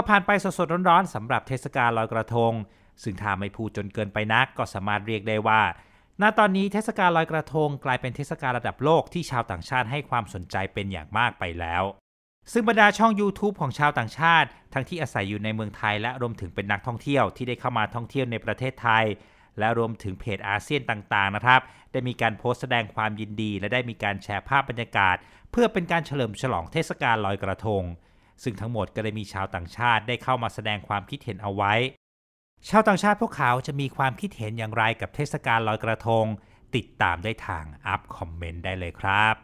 ก็ผ่านไปสดๆร้อนๆสำหรับเทศกาลลอยกระทง ซึ่งถ้าไม่พูดจนเกินไปนักก็สามารถเรียกได้ว่าณตอนนี้เทศกาลลอยกระทงกลายเป็นเทศกาลระดับโลกที่ชาวต่างชาติให้ความสนใจเป็นอย่างมากไปแล้ว ซึ่งบรรดาช่อง YouTube ของชาวต่างชาติ ทั้งที่อาศัยอยู่ในเมืองไทยและรวมถึงเป็นนักท่องเที่ยวที่ได้เข้ามาท่องเที่ยวในประเทศไทย และรวมถึงเพจอาเซียนต่างๆนะครับได้มีการโพสต์แสดงความยินดี และได้มีการแชร์ภาพบรรยากาศ เพื่อเป็นการเฉลิมฉลองเทศกาลลอยกระทงซึ่งทั้งหมดก็ได้มีชาวต่างชาติได้เข้ามาแสดงความคิดเห็นเอาไว้ ชาวต่างชาติพวกเขาจะมีความคิดเห็นอย่างไรกับเทศกาลลอยกระทง ติดตามได้ทางอัพคอมเมนต์ได้เลยครับ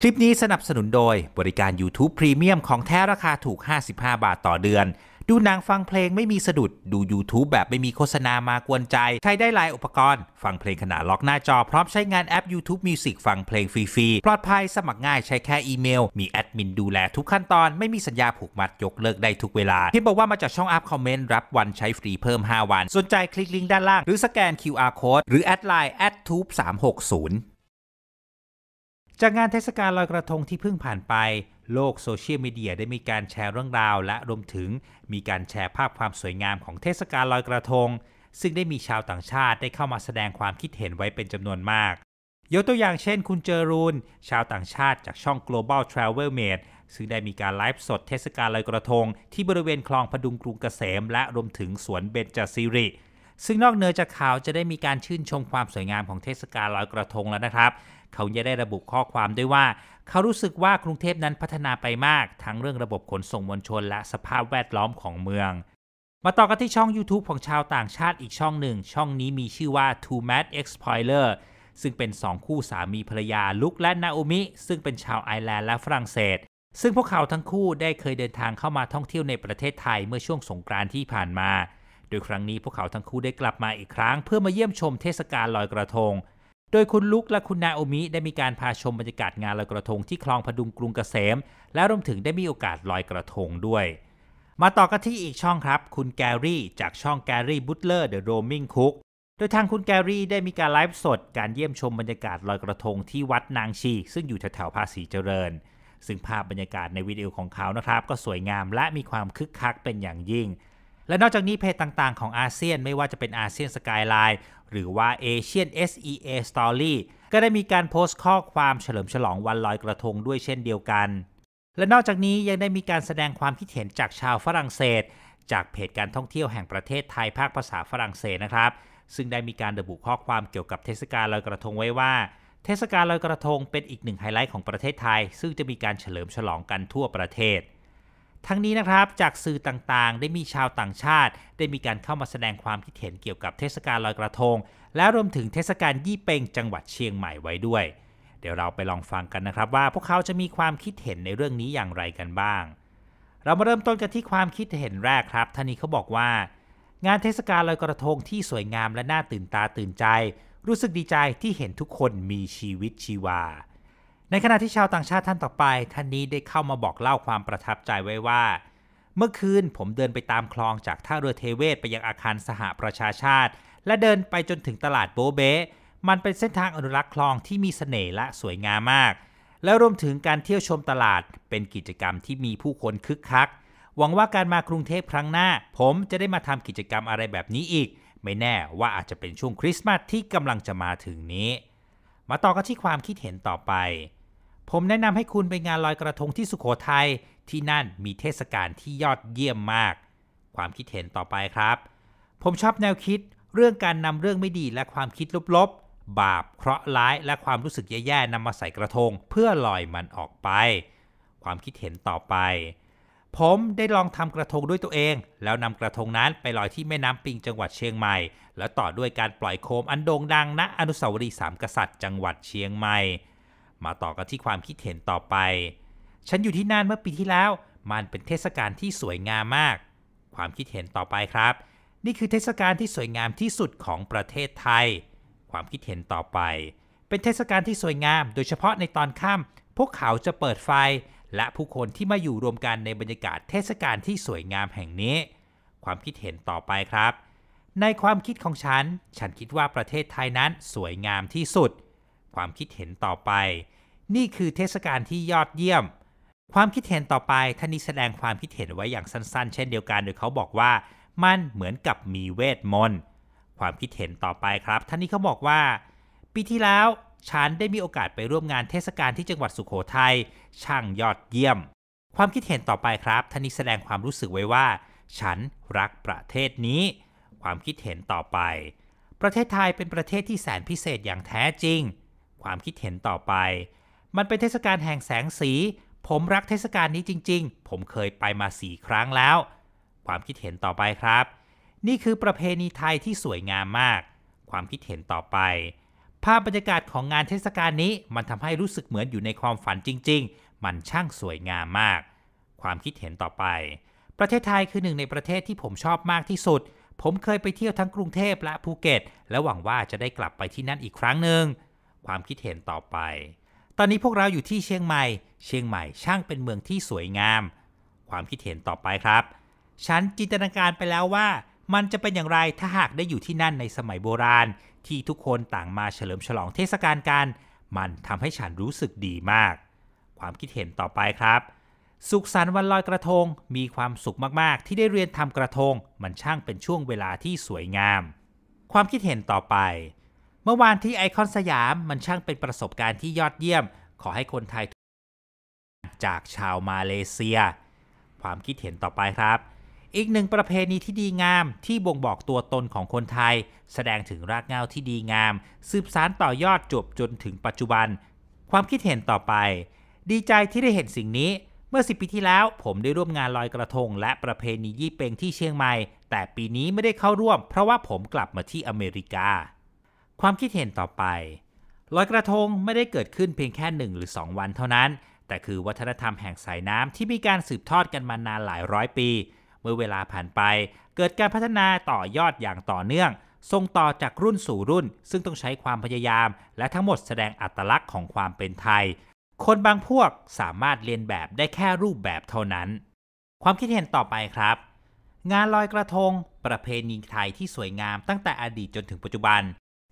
คลิปนี้สนับสนุนโดยบริการ YouTube Premium ของแท้ราคาถูก 55 บาทต่อเดือนดูหนังฟังเพลงไม่มีสะดุดดู YouTube แบบไม่มีโฆษณามากวนใจ ใช้ได้หลายอุปกรณ์ฟังเพลงขณะล็อกหน้าจอ พร้อมใช้งานแอป YouTube Music ฟังเพลงฟรี ๆ ปลอดภัยสมัครง่ายใช้แค่อีเมลมีแอดมินดูแลทุกขั้นตอนไม่มีสัญญาผูกมัดยกเลิกได้ทุกเวลา ที่บอกว่ามาจากช่องอัพคอมเมนต์ รับวันใช้ฟรีเพิ่ม5วันสนใจคลิกลิงก์ด้านล่างหรือสแกน QR code หรือแอดไลน์แอดทูบ360จากงานเทศกาลลอยกระทงที่เพิ่งผ่านไป โลกโซเชียลมีเดียได้มีการแชร์เรื่องราว และรวมถึง มีการแชร์ภาพความสวยงามของเทศกาลลอยกระทง ซึ่งได้มีชาวต่างชาติได้เข้ามาแสดงความคิดเห็นไว้เป็นจำนวนมากยกตัวอย่างเช่นคุณเจอรูนชาวต่างชาติจากช่อง Global Travel Mate ซึ่งได้มีการไลฟ์สดเทศกาลลอยกระทง ที่บริเวณคลองพดุงกรุงเกษม และรวมถึงสวนเบญจศิริซึ่งนอกเหนือจากข่าวจะได้มีการชื่นชมความสวยงามของเทศกาลลอยกระทงแล้วนะครับเขายังได้ระบุข้อความด้วยว่าเขารู้สึกว่ากรุงเทพนั้นพัฒนาไปมากทั้งเรื่องระบบขนส่งมวลชนและสภาพแวดล้อมของเมือง มาต่อกันที่ช่อง YouTube ของชาวต่างชาติอีกช่องหนึ่ง ช่องนี้มีชื่อว่า Two Mad e x p l o l e r ซึ่งเป็น 2 คู่สามีภรรยาลุกและนาโอมิ ซึ่งเป็นชาวไอร์แลนด์และฝรั่งเศส ซึ่งพวกเขาทั้งคู่ได้เคยเดินทางเข้ามาท่องเที่ยวในประเทศไทยเมื่อช่วงสงกรานต์ที่ผ่านมาโดยครั้งนี้พวกเขาทั้งคู่ได้กลับมาอีกครั้ง เพื่อมาเยี่ยมชมเทศกาลลอยกระทงโดยคุณลุกและคุณนาโอมิได้มีการพาชมบรรยากาศงานลอยกระทงที่คลองพดุงกรุงเกษม และรวมถึงได้มีโอกาสลอยกระทงด้วย มาต่อกันที่อีกช่องครับ คุณแกรี่จากช่องแกรี่บุตเลอร์เดอะโรมิงคุกโดยทางคุณแกรี่ได้มีการไลฟ์สด การเยี่ยมชมบรรยากาศลอยกระทงที่วัดนางชีซึ่งอยู่แถวๆภาษีเจริญ ซึ่งภาพบรรยากาศในวิดีโอของเขานะครับ ก็สวยงามและมีความคึกคักเป็นอย่างยิ่งและนอกจากนี้เพจต่างๆของอาเซียนไม่ว่าจะเป็นอาเซียนสกายไลน์หรือว่า Asian SEA Story ก็ได้มีการโพสต์ข้อความเฉลิมฉลองวันลอยกระทงด้วยเช่นเดียวกัน และนอกจากนี้ยังได้มีการแสดงความคิดเห็นจากชาวฝรั่งเศส จากเพจการท่องเที่ยวแห่งประเทศไทยภาคภาษาฝรั่งเศสนะครับซึ่งได้มีการระบุข้อความเกี่ยวกับเทศกาลลอยกระทงไว้ว่า เทศกาลลอยกระทงเป็นอีกหนึ่งไฮไลท์ของประเทศไทย ซึ่งจะมีการเฉลิมฉลองกันทั่วประเทศทั้งนี้นะครับจากสื่อต่างๆ ได้มีชาวต่างชาติ ได้มีการเข้ามาแสดงความคิดเห็นเกี่ยวกับเทศกาลลอยกระทง และรวมถึงเทศกาลยี่เปงจังหวัดเชียงใหม่ไว้ด้วย เดี๋ยวเราไปลองฟังกันนะครับว่า พวกเขาจะมีความคิดเห็นในเรื่องนี้อย่างไรกันบ้าง เรามาเริ่มต้นกันที่ความคิดเห็นแรกครับท่านนี้เขาบอกว่า งานเทศกาลลอยกระทงที่สวยงาม และน่าตื่นตาตื่นใจ รู้สึกดีใจที่เห็นทุกคนมีชีวิตชีวาในขณะที่ชาวต่างชาติท่านต่อไป ท่านนี้ได้เข้ามาบอกเล่าความประทับใจไว้ว่า เมื่อคืนผมเดินไปตามคลองจากท่าเรือเทเวศไปยังอาคารสหประชาชาติ และเดินไปจนถึงตลาดโบเบ มันเป็นเส้นทางอนุรักษ์คลองที่มีสเสน่ห์และสวยงามมาก และรวมถึงการเที่ยวชมตลาดเป็นกิจกรรมที่มีผู้คนคึกคักหวังว่าการมากรุงเทพครั้งหน้า ผมจะได้มาทำกิจกรรมอะไรแบบนี้อีก ไม่แน่ว่าอาจจะเป็นช่วงคริสต์มาสที่กำลังจะมาถึงนี้ มาต่อกันที่ความคิดเห็นต่อไปผมแนะนำให้คุณไปงานลอยกระทงที่สุขโขทยัยที่นั่นมีเทศกาลที่ยอดเยี่ยมมาก ความคิดเห็นต่อไปครับ ผมชอบแนวคิด เรื่องการนำเรื่องไม่ดีและความคิดลบๆ บาปเคราะห์ร้ายและความรู้สึกแย่ๆนำมาใส่กระทงเพื่อลอยมันออกไป ความคิดเห็นต่อไป ผมได้ลองทำกระทงด้วยตัวเอง แล้วนำกระทงนั้นไปลอยที่แม่น้ำปิงจังหวัดเชียงใหม่ แล้วต่อด้วยการปล่อยโคมอันโด่งดังณนะอนุสาวรีย์สามกษัตริย์จังหวัดเชียงใหม่มาต่อกันที่ความคิดเห็นต่อไป ฉันอยู่ที่นั่นเมื่อปีที่แล้ว มันเป็นเทศกาลที่สวยงามมาก ความคิดเห็นต่อไปครับ นี่คือเทศกาลที่สวยงามที่สุดของประเทศไทย ความคิดเห็นต่อไป เป็นเทศกาลที่สวยงาม โดยเฉพาะในตอนค่ำพวกเขาจะเปิดไฟ และผู้คนที่มาอยู่รวมกันในบรรยากาศเทศกาลที่สวยงามแห่งนี้ ความคิดเห็นต่อไปครับ ในความคิดของฉัน ฉันคิดว่าประเทศไทยนั้นสวยงามที่สุดความคิดเห็นต่อไป นี่คือเทศกาลที่ยอดเยี่ยม ความคิดเห็นต่อไป ท่านนี้แสดงความคิดเห็นไว้อย่างสั้นๆ เช่นเดียวกัน โดยเขาบอกว่า มันเหมือนกับมีเวทมนต์ความคิดเห็นต่อไปครับ ท่านนี้เขาบอกว่า ปีที่แล้ว ฉันได้มีโอกาสไปร่วมงานเทศกาลที่จังหวัดสุขโขทยัย ช่างยอดเยี่ยม ความคิดเห็นต่อไปครับ ท่านนี้แสดงความรู้สึกไว้ว่า ฉันรักประเทศนี้ ความคิดเห็นต่อไป ประเทศไทยเป็นประเทศที่แสนพิเศษอย่างแท้จริงความคิดเห็นต่อไป มันเป็นเทศกาลแห่งแสงสี ผมรักเทศกาลนี้จริงๆ ผมเคยไปมาสี่ครั้งแล้ว ความคิดเห็นต่อไปครับ นี่คือประเพณีไทยที่สวยงามมาก ความคิดเห็นต่อไป ภาพบรรยากาศของงานเทศกาลนี้มันทำให้รู้สึกเหมือนอยู่ในความฝันจริงๆ มันช่างสวยงามมาก ความคิดเห็นต่อไป ประเทศไทยคือหนึ่ง ในประเทศที่ผมชอบมากที่สุด ผมเคยไปเที่ยวทั้งกรุงเทพและภูเก็ต และหวังว่าจะได้กลับไปที่นั่นอีกครั้งหนึ่งความคิดเห็นต่อไป ตอนนี้พวกเราอยู่ที่เชียงใหม่ เชียงใหม่ ช่างเป็นเมืองที่สวยงาม ความคิดเห็นต่อไปครับ ฉันจินตนาการไปแล้วว่า มันจะเป็นอย่างไรถ้าหากได้อยู่ที่นั่นในสมัยโบราณที่ทุกคนต่างมาเฉลิมฉลองเทศกาลกัน มันทำให้ฉันรู้สึกดีมาก ความคิดเห็นต่อไปครับ สุขสันต์วันลอยกระทง มีความสุขมากๆ ที่ได้เรียนทำกระทง มันช่างเป็นช่วงเวลาที่สวยงาม ความคิดเห็นต่อไปเมื่อวานที่ไอคอนสยามมันช่างเป็นประสบการณ์ที่ยอดเยี่ยม ขอให้คนไทย จากชาวมาเลเซีย ความคิดเห็นต่อไปครับ อีกหนึ่งประเพณีที่ดีงามที่บ่งบอกตัวตนของคนไทย แสดงถึงรากเหง้าที่ดีงาม สืบสานต่อยอดจบจนถึงปัจจุบัน ความคิดเห็นต่อไป ดีใจที่ได้เห็นสิ่งนี้เมื่อิบปีที่แล้ว ผมได้ร่วมงานลอยกระทง และประเพณียี่เปงที่เชียงใหม่ แต่ปีนี้ไม่ได้เข้าร่วม เพราะว่าผมกลับมาที่อเมริกาความคิดเห็นต่อไป ลอยกระทงไม่ได้เกิดขึ้นเพียงแค่ 1 หรือ 2 วันเท่านั้น แต่คือวัฒนธรรมแห่งสายน้ำที่มีการสืบทอดกันมานานหลายร้อยปี เมื่อเวลาผ่านไป เกิดการพัฒนาต่อยอดอย่างต่อเนื่อง ส่งต่อจากรุ่นสู่รุ่น ซึ่งต้องใช้ความพยายาม และทั้งหมดแสดงอัตลักษณ์ของความเป็นไทย คนบางพวกสามารถเรียนแบบได้แค่รูปแบบเท่านั้น ความคิดเห็นต่อไปครับ งานลอยกระทง ประเพณีไทยที่สวยงาม ตั้งแต่อดีตจนถึงปัจจุบัน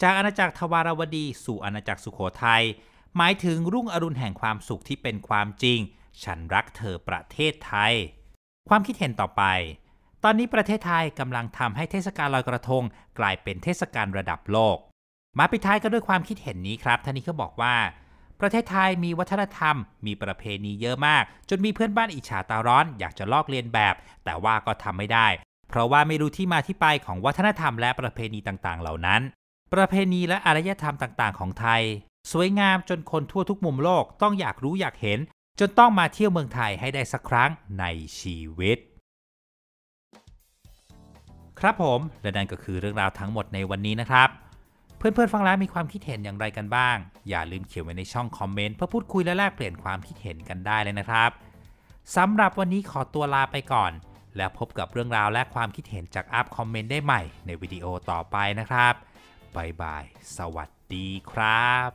จากอาณาจักรทวารวดีสู่อาณาจักรสุขโขทยัยหมายถึงรุ่งอรุณแห่งความสุขที่เป็นความจริง ฉันรักเธอประเทศไทย ความคิดเห็นต่อไป ตอนนี้ประเทศไทยกำลังทำให้เทศกาลลอยกระทง กลายเป็นเทศกาลระดับโลก มาปิดท้ายกัด้วยความคิดเห็นนี้ครับท่านนี้เขาบอกว่า ประเทศไทยมีวัฒนธรรม มีประเพณีเยอะมาก จนมีเพื่อนบ้านอิจฉาตาร้อนอยากจะลอกเลียนแบบ แต่ว่าก็ทำไม่ได้ เพราะว่าไม่รู้ที่มาที่ไปของวัฒนธรรมและประเพณีต่าง ๆ เหล่านั้นประเพณีและอารยธรรมต่าง ๆของไทย สวยงามจนคนทั่วทุกมุมโลกต้องอยากรู้อยากเห็น จนต้องมาเที่ยวเมืองไทยให้ได้สักครั้งในชีวิต ครับผม และนั่นก็คือเรื่องราวทั้งหมดในวันนี้นะครับ เพื่อนๆ ฟังแล้วมีความคิดเห็นอย่างไรกันบ้าง อย่าลืมเขียนไว้ในช่องคอมเมนต์เพื่อพูดคุยและแลกเปลี่ยนความคิดเห็นกันได้เลยนะครับสำหรับวันนี้ขอตัวลาไปก่อน แล้วพบกับเรื่องราวและความคิดเห็นจากอัพคอมเมนต์ได้ใหม่ ในวิดีโอต่อไปนะครับบาย สวัสดีครับ